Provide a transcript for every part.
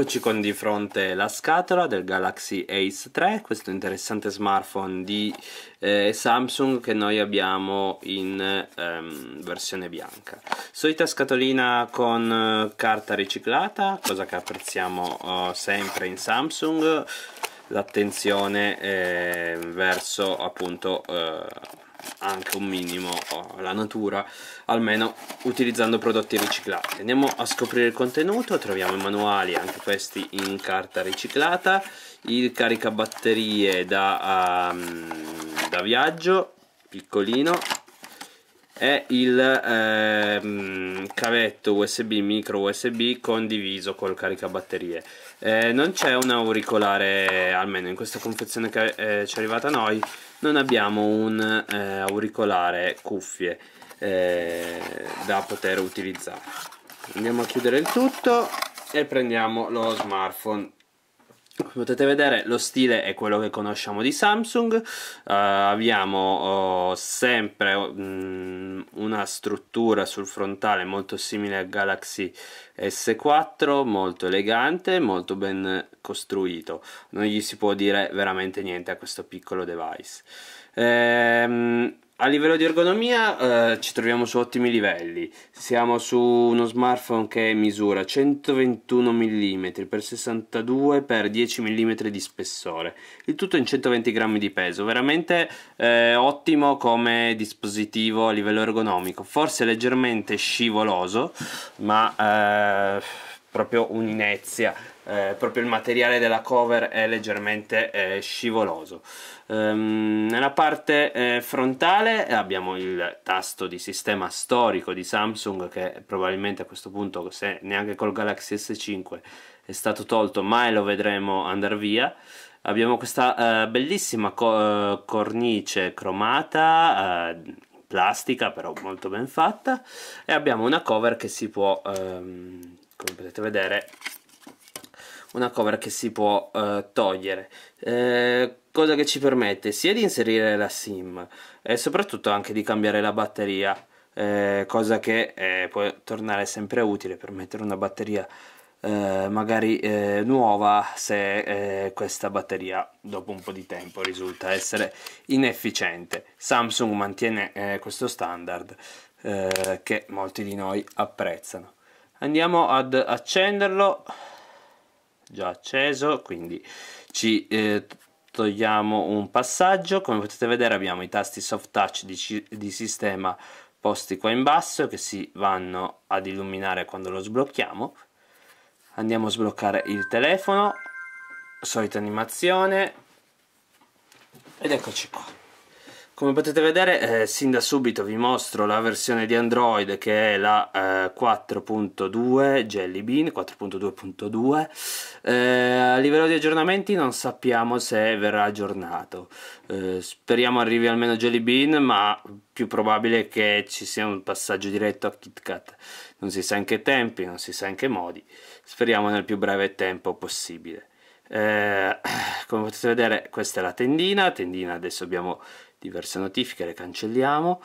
Eccoci con di fronte la scatola del Galaxy Ace 3, questo interessante smartphone di eh, Samsung che noi abbiamo in ehm, versione bianca. Solita scatolina con eh, carta riciclata, cosa che apprezziamo eh, sempre in Samsung, l'attenzione eh, verso appunto eh, anche un minimo oh, la natura, almeno utilizzando prodotti riciclati. Andiamo a scoprire il contenuto, troviamo i manuali, anche questi in carta riciclata, il caricabatterie da, um, da viaggio, piccolino, è il ehm, cavetto USB micro USB condiviso col caricabatterie. Eh, non c'è un auricolare, almeno in questa confezione che eh, ci è arrivata a noi, non abbiamo un eh, auricolare cuffie eh, da poter utilizzare. Andiamo a chiudere il tutto e prendiamo lo smartphone come potete vedere lo stile è quello che conosciamo di Samsung uh, abbiamo uh, sempre um, una struttura sul frontale molto simile al Galaxy S4 molto elegante molto ben costruito non gli si può dire veramente niente a questo piccolo device ehm, a livello di ergonomia eh, ci troviamo su ottimi livelli, siamo su uno smartphone che misura 121 mm x 62 x 10 mm di spessore, il tutto in 120 grammi di peso, veramente eh, ottimo come dispositivo a livello ergonomico, forse leggermente scivoloso, ma eh, proprio un'inezia, eh, proprio il materiale della cover è leggermente eh, scivoloso. Ehm, nella parte eh, frontale abbiamo il tasto di sistema storico di Samsung che probabilmente a questo punto, se neanche col Galaxy S5 è stato tolto, mai lo vedremo andare via. Abbiamo questa eh, bellissima co eh, cornice cromata, eh, plastica però molto ben fatta e abbiamo una cover che si può ehm, come potete vedere una cover che si può eh, togliere eh, cosa che ci permette sia di inserire la sim e eh, soprattutto anche di cambiare la batteria eh, cosa che eh, può tornare sempre utile per mettere una batteria eh, magari nuova se questa batteria dopo un po' di tempo risulta essere inefficiente Samsung mantiene questo standard che molti di noi apprezzano andiamo ad accenderlo già acceso quindi ci eh, togliamo un passaggio come potete vedere abbiamo i tasti soft touch di, di sistema posti qua in basso che si vanno ad illuminare quando lo sblocchiamo andiamo a sbloccare il telefono solita animazione ed eccoci qua come potete vedere eh, sin da subito vi mostro la versione di Android che è la eh, 4.2 Jelly Bean 4.2.2 eh, A livello di aggiornamenti non sappiamo se verrà aggiornato eh, Speriamo arrivi almeno Jelly Bean ma più probabile che ci sia un passaggio diretto a KitKat Non si sa in che tempi, non si sa in che modi Speriamo nel più breve tempo possibile eh, come potete vedere questa è la tendina, tendina adesso abbiamo diverse notifiche le cancelliamo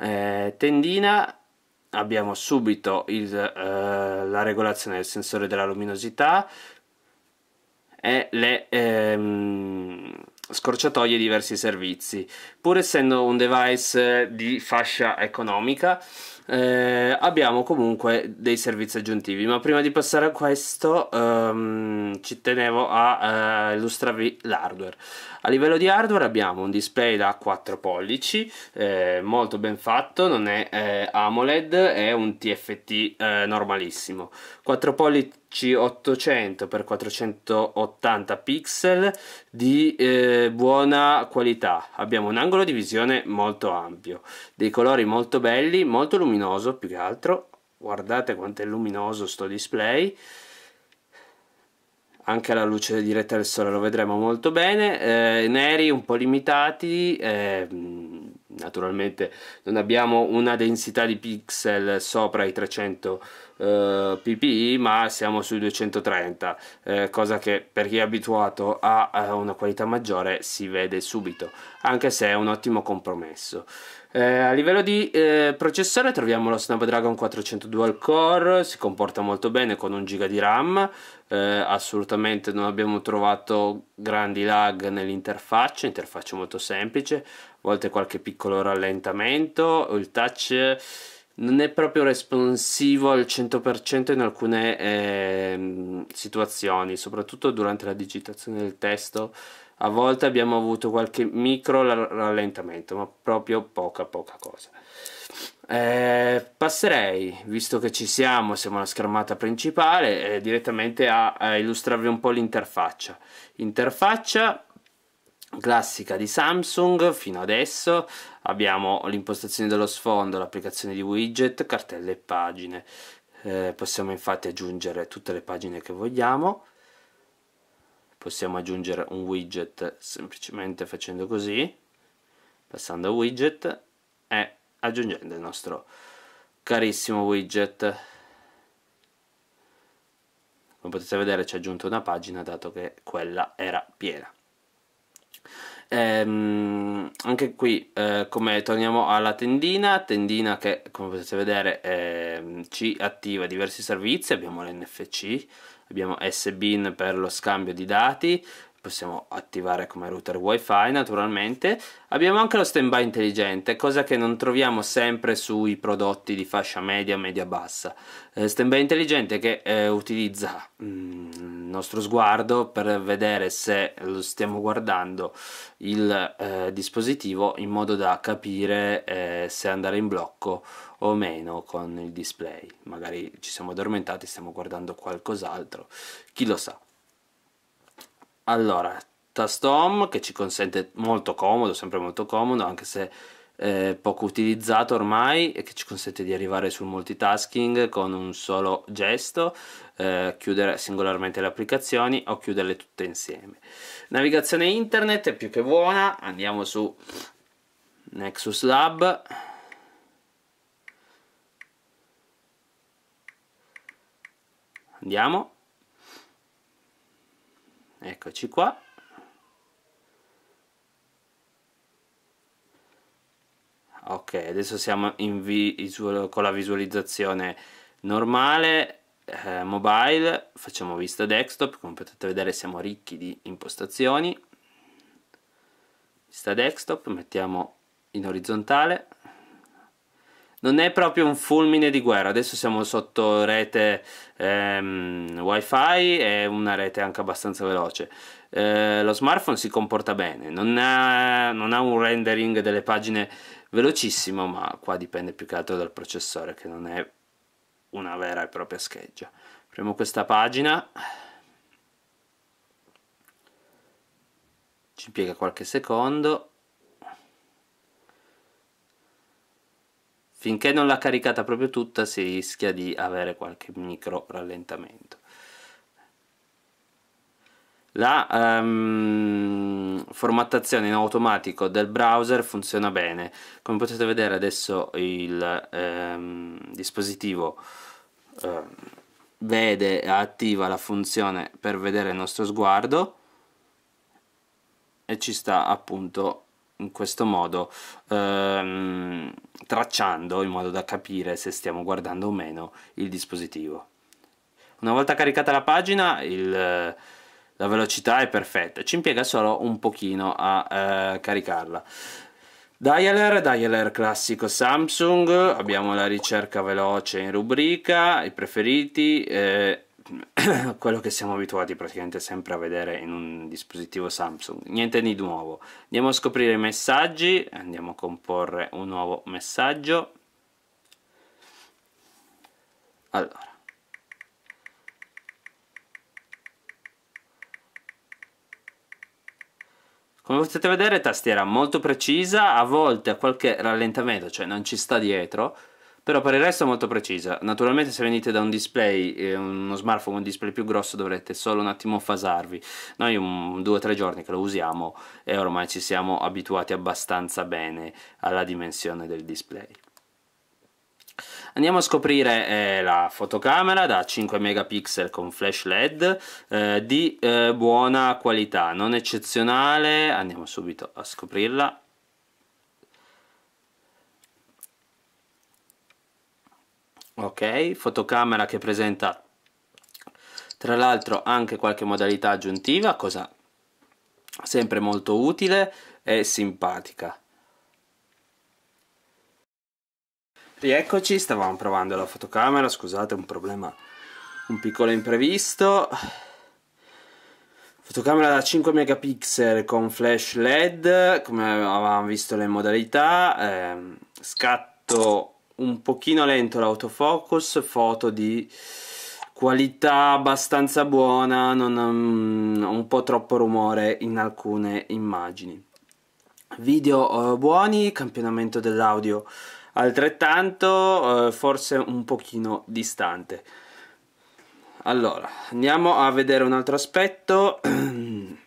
eh, tendina abbiamo subito il, eh, la regolazione del sensore della luminosità e le, ehm, scorciatoie e diversi servizi. Pur essendo un device eh, di fascia economica, eh, abbiamo comunque dei servizi aggiuntivi. Ma prima di passare a questo, ehm, ci tenevo a eh, illustrarvi l'hardware. A livello di hardware abbiamo un display da 4 pollici, eh, molto ben fatto, non è eh, AMOLED, è un TFT eh, normalissimo. 4 pollici c800x480 pixel di eh, buona qualità. Abbiamo un angolo di visione molto ampio, dei colori molto belli, molto luminoso più che altro. Guardate quanto è luminoso sto display. Anche la luce diretta del sole lo vedremo molto bene. Eh, neri un po' limitati. Eh, naturalmente non abbiamo una densità di pixel sopra i 300 eh, PPI ma siamo sui 230 eh, cosa che per chi è abituato a, a, una qualità maggiore si vede subito anche se è un ottimo compromesso eh, a livello di eh, processore troviamo lo Snapdragon 402 al core si comporta molto bene con un giga di RAM eh, assolutamente non abbiamo trovato grandi lag nell'interfaccia interfaccia molto semplice a volte qualche piccolo rallentamento il touch non è proprio responsivo al 100% in alcune eh, situazioni, soprattutto durante la digitazione del testo. A volte abbiamo avuto qualche micro rallentamento, ma proprio poca poca cosa. Eh, passerei, visto che ci siamo, siamo alla schermata principale, eh, direttamente a, a illustrarvi un po' l'interfaccia. Interfaccia classica di Samsung fino adesso abbiamo l'impostazione dello sfondo, l'applicazione di widget, cartelle e pagine eh, possiamo infatti aggiungere tutte le pagine che vogliamo possiamo aggiungere un widget semplicemente facendo così passando a widget e aggiungendo il nostro carissimo widget come potete vedere ci ha aggiunto una pagina dato che quella era piena Ehm, anche qui eh, come torniamo alla tendina tendina che come potete vedere eh, ci attiva diversi servizi abbiamo l'NFC abbiamo SBIN per lo scambio di dati possiamo attivare come router wifi naturalmente abbiamo anche lo standby intelligente cosa che non troviamo sempre sui prodotti di fascia media media bassa eh, standby intelligente che eh, utilizza mm, il nostro sguardo per vedere se lo stiamo guardando il eh, dispositivo in modo da capire eh, se andare in blocco o meno con il display magari ci siamo addormentati stiamo guardando qualcos'altro chi lo sa allora tasto home che ci consente molto comodo sempre molto comodo anche se eh, poco utilizzato ormai e che ci consente di arrivare sul multitasking con un solo gesto, eh, chiudere singolarmente le applicazioni o chiuderle tutte insieme. Navigazione internet è più che buona, andiamo su Nexus Lab. Andiamo eccoci qua ok adesso siamo con la visualizzazione normale eh, mobile facciamo vista desktop come potete vedere siamo ricchi di impostazioni vista desktop mettiamo in orizzontale non è proprio un fulmine di guerra. Adesso siamo sotto rete ehm, wifi e una rete anche abbastanza veloce. Eh, lo smartphone si comporta bene, non ha, non ha, un rendering delle pagine velocissimo, ma qua dipende più che altro dal processore che non è una vera e propria scheggia. Apriamo questa pagina, ci impiega qualche secondo finché non l'ha caricata proprio tutta si rischia di avere qualche micro rallentamento la um, formattazione in automatico del browser funziona bene come potete vedere adesso il um, dispositivo um, vede e attiva la funzione per vedere il nostro sguardo e ci sta appunto in questo modo ehm, tracciando in modo da capire se stiamo guardando o meno il dispositivo. Una volta caricata la pagina il, la velocità è perfetta, ci impiega solo un pochino a eh, caricarla. Dialer, dialer classico Samsung, abbiamo la ricerca veloce in rubrica, i preferiti, eh, quello che siamo abituati praticamente sempre a vedere in un dispositivo Samsung niente di nuovo andiamo a scoprire i messaggi andiamo a comporre un nuovo messaggio allora Come potete vedere tastiera molto precisa, a volte qualche rallentamento, cioè non ci sta dietro, però per il resto è molto precisa naturalmente se venite da un display eh, uno smartphone con un display più grosso dovrete solo un attimo fasarvi noi un, due o tre giorni che lo usiamo e ormai ci siamo abituati abbastanza bene alla dimensione del display Andiamo a scoprire eh, la fotocamera da 5 megapixel con flash led eh, di eh, buona qualità, non eccezionale, andiamo subito a scoprirla ok fotocamera che presenta tra l'altro anche qualche modalità aggiuntiva cosa sempre molto utile e simpatica rieccoci stavamo provando la fotocamera scusate un problema un piccolo imprevisto fotocamera da 5 megapixel con flash led come avevamo visto le modalità ehm, scatto un pochino lento l'autofocus, foto di qualità abbastanza buona, non, um, un po' troppo rumore in alcune immagini. Video uh, buoni, campionamento dell'audio altrettanto, uh, forse un pochino distante. Allora, andiamo a vedere un altro aspetto.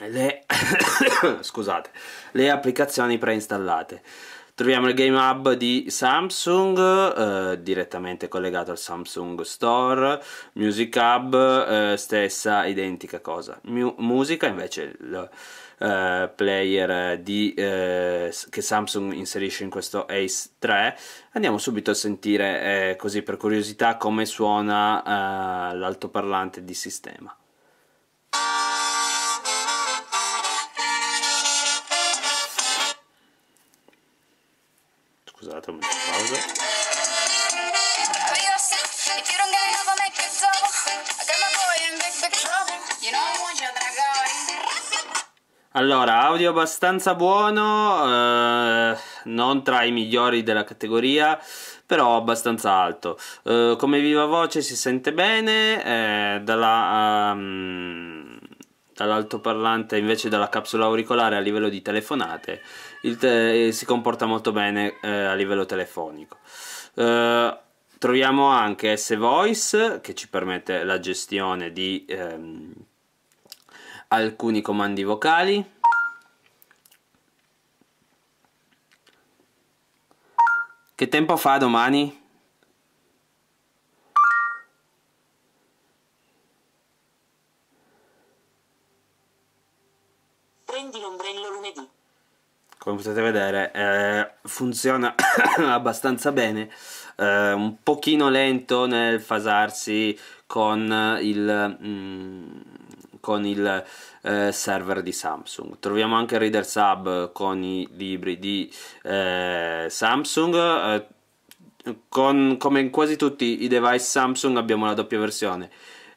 Le, scusate, le applicazioni preinstallate. Troviamo il Game Hub di Samsung, eh, direttamente collegato al Samsung Store, Music Hub, eh, stessa identica cosa. Mu musica invece il eh, player di, eh, che Samsung inserisce in questo Ace 3. Andiamo subito a sentire eh, così per curiosità come suona eh, l'altoparlante di sistema. metto pausa allora, audio abbastanza buono, eh, non tra i migliori della categoria, però abbastanza alto. Eh, come viva voce si sente bene, eh, dalla... Um, dall'altoparlante invece dalla capsula auricolare a livello di telefonate te eh, si comporta molto bene eh, a livello telefonico eh, troviamo anche S-Voice che ci permette la gestione di ehm, alcuni comandi vocali che tempo fa domani? potete vedere eh, funziona abbastanza bene eh, un pochino lento nel fasarsi con il, mm, con il eh, server di Samsung troviamo anche il Reader Sub con i libri di eh, Samsung eh, con, come in quasi tutti i device Samsung abbiamo la doppia versione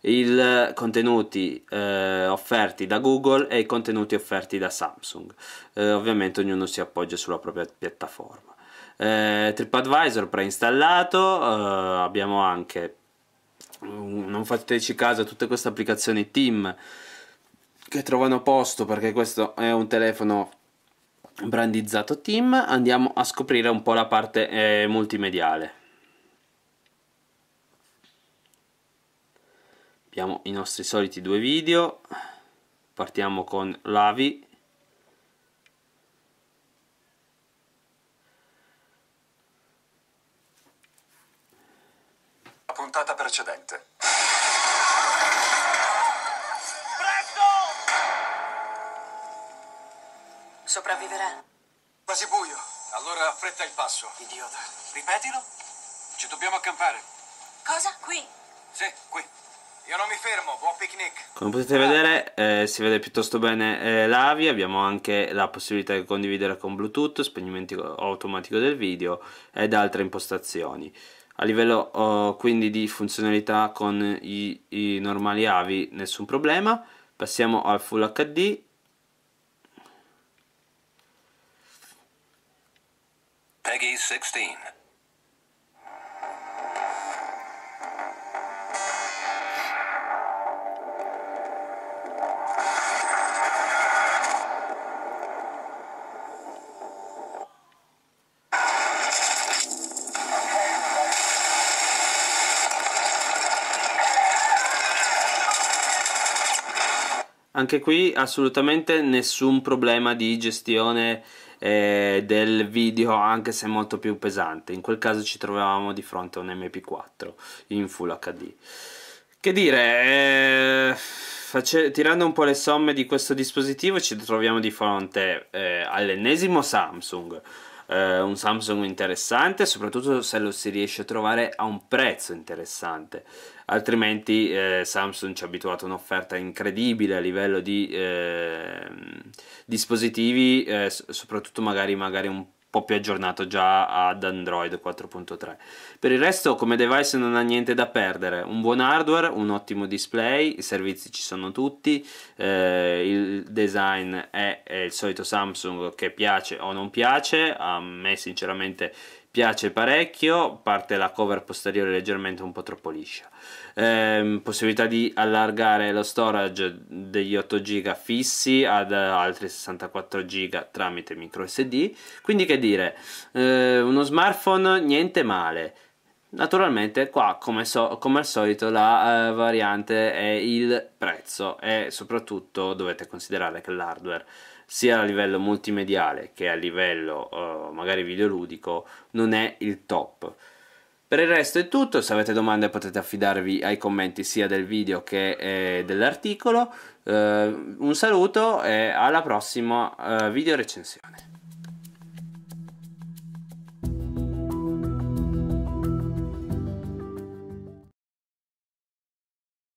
i contenuti eh, offerti da Google e i contenuti offerti da Samsung. Eh, ovviamente ognuno si appoggia sulla propria piattaforma. Eh, TripAdvisor preinstallato, eh, abbiamo anche, mm, non fateci caso tutte queste applicazioni Team che trovano posto perché questo è un telefono brandizzato Team, andiamo a scoprire un po' la parte eh, multimediale. abbiamo i nostri soliti due video partiamo con l'avi la puntata precedente presto sopravviverà quasi buio allora affretta il passo idiota ripetilo ci dobbiamo accampare cosa qui sì qui io non mi fermo, buon picnic. Come potete vedere eh, si vede piuttosto bene eh, l'AVI, abbiamo anche la possibilità di condividere con Bluetooth, spegnimento automatico del video ed altre impostazioni. A livello oh, quindi di funzionalità con i, i normali AVI nessun problema. Passiamo al Full HD Peggy 16. anche qui assolutamente nessun problema di gestione eh, del video anche se molto più pesante in quel caso ci trovavamo di fronte a un mp4 in full hd che dire eh, tirando un po' le somme di questo dispositivo ci troviamo di fronte eh, all'ennesimo samsung eh, un Samsung interessante, soprattutto se lo si riesce a trovare a un prezzo interessante. Altrimenti eh, Samsung ci ha abituato a un'offerta incredibile a livello di ehm, eh, dispositivi, soprattutto magari, magari un po' po' più aggiornato già ad Android 4.3. Per il resto come device non ha niente da perdere, un buon hardware, un ottimo display, i servizi ci sono tutti, eh, il design è, è, il solito Samsung che piace o non piace, a me sinceramente piace parecchio, parte la cover posteriore leggermente un po' troppo liscia. Eh, possibilità di allargare lo storage degli 8 GB fissi ad altri 64 GB tramite micro SD. Quindi che dire, eh, uno smartphone niente male. Naturalmente qua come, so, come al solito la eh, variante è il prezzo e soprattutto dovete considerare che l'hardware sia a livello multimediale che a livello eh, magari videoludico non è il top. Per il resto è tutto, se avete domande potete affidarvi ai commenti sia del video che eh, dell'articolo. Eh, un saluto e alla prossima eh, video recensione.